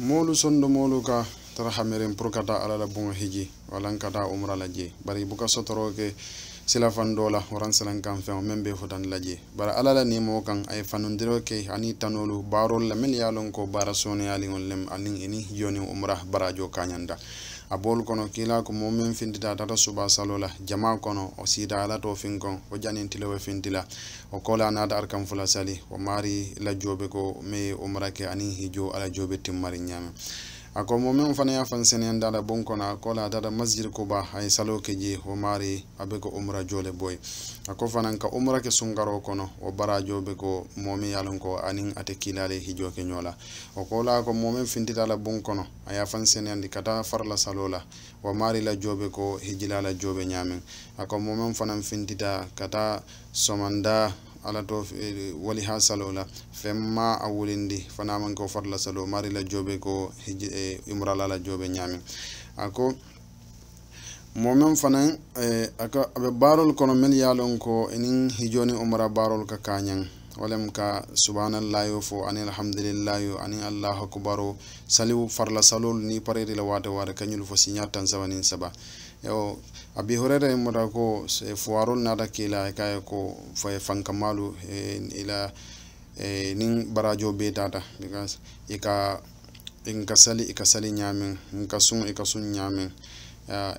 moolu sondo moolu ka tara hameren pour kata ala la buŋo hiji walan kata umra la je bari buka sotoro sila fando la waran silan kan fɛn min bɛ futan lajɛ bari ala la nin mɔgɔ kan a ye fanudiro kɛ ani tanolu baarol la min y'a lɔn ko baara sɔniyali lem ani ini yoni umra barajo kaɲanda a b'olu kɔnɔ kila ko mɔgɔ min fintita a taara suba salo la jama kɔnɔ o sida ala t'o fin kɔn o janin tile o fintila o kɔ la n'a da arkan fula sali o maari la jobe ko me umra kɛ ani hijo ala jobe timmari ɲaami ako momin fanaya fansenen dada bonkona kola dada masjid kuba hay salokeji o mari abe ko umra jole boy ako fanan ka umra ke sungaro kono o bara jobe ko momi yalonko anin ate kilale hijoke nyola o kola ko momin fintitala bonkono aya fansenen di kata farla salola o mari la jobe ko hijilala jobe nyamen ako momin fanan fintita kata somanda ala to e, wali ha salo la femma a wulindi fana man ko farla salo mari la jobe ko imrala e, la jobe ñami ako mo fana fanan e, aka abe barol kono men yalon ko enin hijoni umra barol ka kanyan walem ka subhanallahi fo ani alhamdulillahi ani allahu akbaru saliu farla salol ni pareri la wata wara kanyul fo sinya tan sawanin saba yo abi horeda en mota ko foirol nata kila e kay ko fay fanka malu e ila e nin barajo be data because e ka en ka sali e ka sali nyamin en ka sun e ka sun nyamin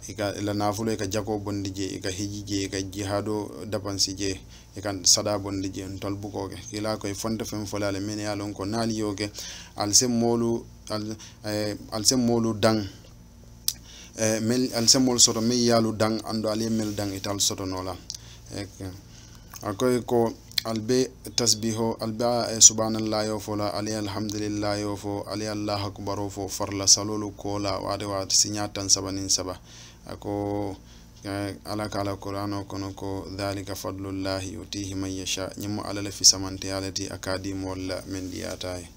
e ka e la nafulo e ka jako bondi je e ka heji je e ka jihado dapansi je e kan sada bondi je en tolbu ko ke kila ko e fonda fem folale men yalon ko nali yoge al sem molu al e, al sem molu dang e mel alsemol soto mel yalu dang ando aliye mel dang ital soto nola eh, eh, akoy ko albe tasbiho albe subhanallah yo fo la ali alhamdulillah yo fo ali allah akbar fo farla salolu kola la wade wade sinya tan sabanin saba ako ala kala qur'ano kono ko dhalika fadlullahi yutihi man yasha nyimu alala fi samante alati akadi molla men diyatay e.